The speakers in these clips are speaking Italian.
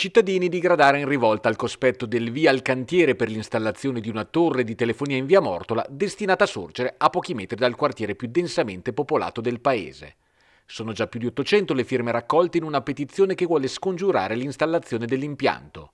Cittadini di Gradara in rivolta al cospetto del via al cantiere per l'installazione di una torre di telefonia in via Mortola destinata a sorgere a pochi metri dal quartiere più densamente popolato del paese. Sono già più di 800 le firme raccolte in una petizione che vuole scongiurare l'installazione dell'impianto.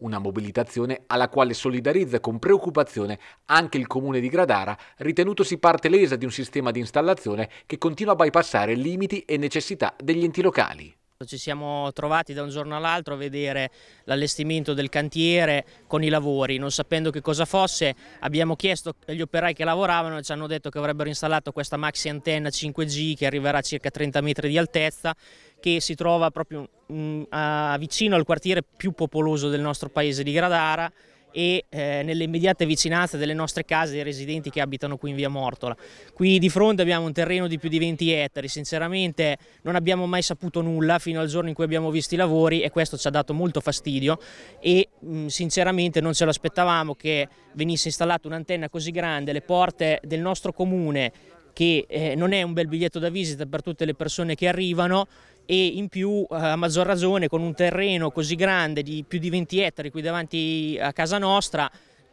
Una mobilitazione alla quale solidarizza con preoccupazione anche il comune di Gradara, ritenutosi parte lesa di un sistema di installazione che continua a bypassare limiti e necessità degli enti locali. Esatto, ci siamo trovati da un giorno all'altro a vedere l'allestimento del cantiere con i lavori, non sapendo che cosa fosse abbiamo chiesto agli operai che lavoravano e ci hanno detto che avrebbero installato questa maxi antenna 5G che arriverà a circa 30 metri di altezza che si trova proprio mh, mm, a, vicino al quartiere più popoloso del nostro paese di Gradara e eh, nelle immediate vicinanze delle nostre case dei residenti che abitano qui in via Mortola. Qui di fronte abbiamo un terreno di più di 20 ettari, sinceramente non abbiamo mai saputo nulla fino al giorno in cui abbiamo visto i lavori e questo ci ha dato molto fastidio e mh, mm, sinceramente non ce l'aspettavamo che venisse installata un'antenna così grande, le porte del nostro comune che eh, non è un bel biglietto da visita per tutte le persone che arrivano e in più eh, a maggior ragione con un terreno così grande di più di 20 ettari qui davanti a casa nostra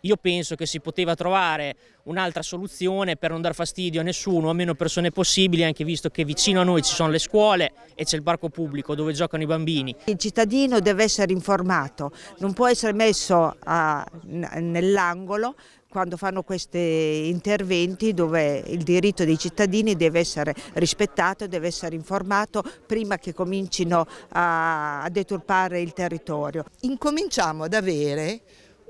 io penso che si poteva trovare un'altra soluzione per non dar fastidio a nessuno, a meno persone possibili, anche visto che vicino a noi ci sono le scuole e c'è il parco pubblico dove giocano i bambini. Il cittadino deve essere informato, non può essere messo nell'angolo quando fanno questi interventi dove il diritto dei cittadini deve essere rispettato, deve essere informato prima che comincino a, a deturpare il territorio. Incominciamo ad avere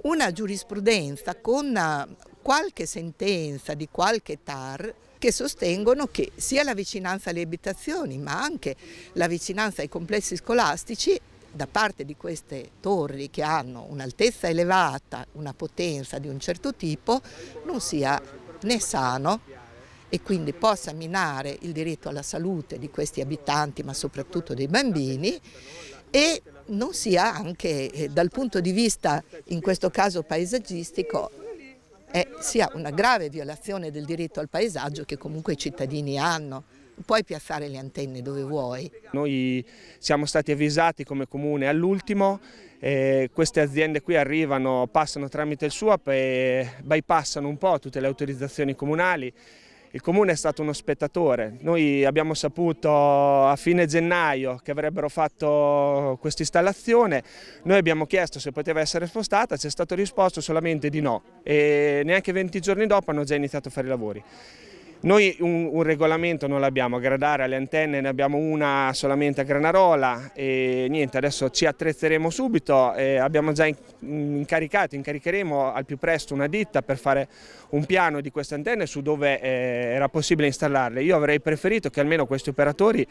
una giurisprudenza con qualche sentenza di qualche TAR che sostengono che sia la vicinanza alle abitazioni ma anche la vicinanza ai complessi scolastici da parte di queste torri che hanno un'altezza elevata, una potenza di un certo tipo, non sia né sano e quindi possa minare il diritto alla salute di questi abitanti, ma soprattutto dei bambini, e non sia anche eh, dal punto di vista, in questo caso paesaggistico, eh, sia una grave violazione del diritto al paesaggio che comunque i cittadini hanno puoi piazzare le antenne dove vuoi. Noi siamo stati avvisati come comune all'ultimo, eh, queste aziende qui arrivano, passano tramite il SUAP e bypassano un po' tutte le autorizzazioni comunali. Il comune è stato uno spettatore, noi abbiamo saputo a fine gennaio che avrebbero fatto questa installazione, noi abbiamo chiesto se poteva essere spostata, ci è stato risposto solamente di no e neanche 20 giorni dopo hanno già iniziato a fare i lavori. Noi un, un regolamento non l'abbiamo, a gradare alle antenne ne abbiamo una solamente a Granarola e niente, adesso ci attrezzeremo subito, eh, abbiamo già mm, incaricato, incaricheremo al più presto una ditta per fare un piano di queste antenne su dove eh, era possibile installarle. Io avrei preferito che almeno questi operatori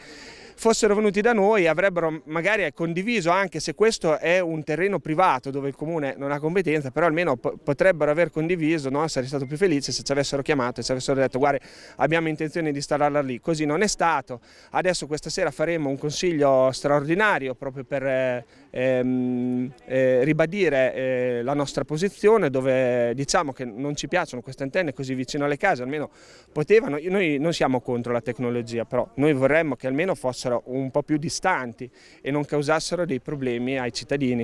fossero venuti da noi avrebbero magari eh, condiviso, anche se questo è un terreno privato dove il comune non ha competenza, però almeno potrebbero aver condiviso, no? sarei stato più felice se ci avessero chiamato e ci avessero detto guarda abbiamo intenzione di installarla lì, così non è stato. Adesso questa sera faremo un consiglio straordinario proprio per eh, ehm, eh, ribadire eh, la nostra posizione dove diciamo che non ci piacciono queste antenne così vicino alle case, almeno potevano, noi non siamo contro la tecnologia, però noi vorremmo che almeno fosse fossero un po' più distanti e non causassero dei problemi ai cittadini